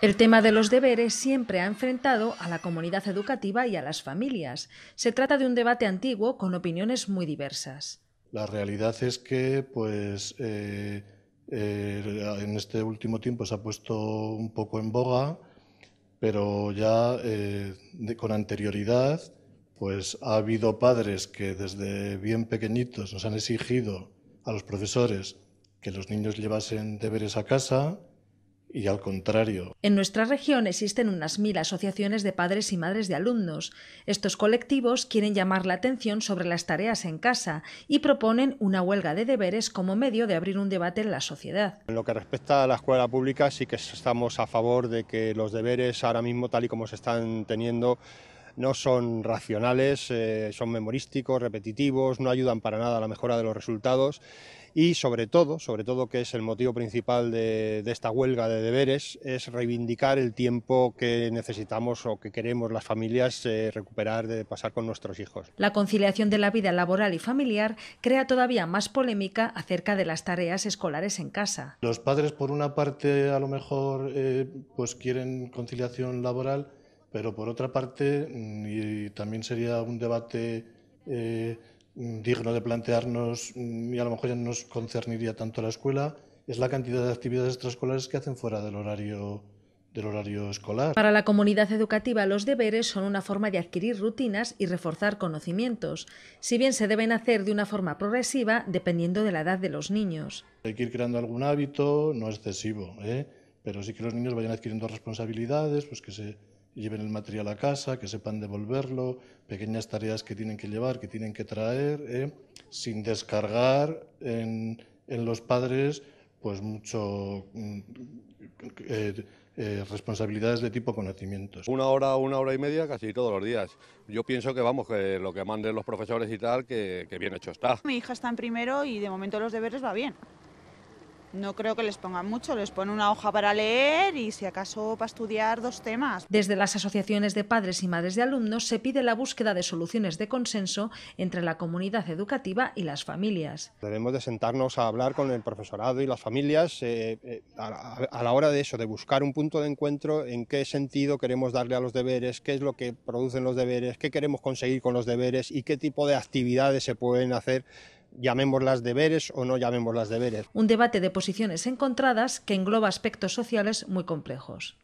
El tema de los deberes siempre ha enfrentado a la comunidad educativa y a las familias. Se trata de un debate antiguo con opiniones muy diversas. La realidad es que, pues, eh, eh, en este último tiempo se ha puesto un poco en boga, pero ya eh, con anterioridad, pues, ha habido padres que desde bien pequeñitos nos han exigido a los profesores que los niños llevasen deberes a casa y al contrario. En nuestra región existen unas mil asociaciones de padres y madres de alumnos. Estos colectivos quieren llamar la atención sobre las tareas en casa y proponen una huelga de deberes como medio de abrir un debate en la sociedad. En lo que respecta a la escuela pública, sí que estamos a favor de que los deberes ahora mismo, tal y como se están teniendo, no son racionales, eh, son memorísticos, repetitivos, no ayudan para nada a la mejora de los resultados y sobre todo, sobre todo que es el motivo principal de, esta huelga de deberes, es reivindicar el tiempo que necesitamos o que queremos las familias eh, recuperar de pasar con nuestros hijos. La conciliación de la vida laboral y familiar crea todavía más polémica acerca de las tareas escolares en casa. Los padres, por una parte, a lo mejor eh, pues quieren conciliación laboral pero por otra parte, mm, y también sería un debate eh, mm, digno de plantearnos, mm, y a lo mejor ya no nos concerniría tanto la escuela, es la cantidad de actividades extraescolares que hacen fuera del horario del horario escolar. Para la comunidad educativa, los deberes son una forma de adquirir rutinas y reforzar conocimientos, si bien se deben hacer de una forma progresiva dependiendo de la edad de los niños. Hay que ir creando algún hábito, no excesivo, ¿eh? pero sí que los niños vayan adquiriendo responsabilidades, pues que se lleven el material a casa, que sepan devolverlo, pequeñas tareas que tienen que llevar, que tienen que traer, ¿eh? sin descargar en, los padres pues mucho mm, eh, eh, responsabilidades de tipo conocimientos. Una hora, una hora y media casi todos los días. Yo pienso que vamos, que lo que manden los profesores y tal, que, bien hecho está. Mi hija está en primero y de momento los deberes va bien. No creo que les pongan mucho, les pone una hoja para leer y si acaso para estudiar dos temas. Desde las asociaciones de padres y madres de alumnos se pide la búsqueda de soluciones de consenso entre la comunidad educativa y las familias. Debemos de sentarnos a hablar con el profesorado y las familias eh, eh, a, la hora de eso, de buscar un punto de encuentro en qué sentido queremos darle a los deberes, qué es lo que producen los deberes, qué queremos conseguir con los deberes y qué tipo de actividades se pueden hacer llamémoslas deberes o no llamémoslas deberes. Un debate de posiciones encontradas que engloba aspectos sociales muy complejos.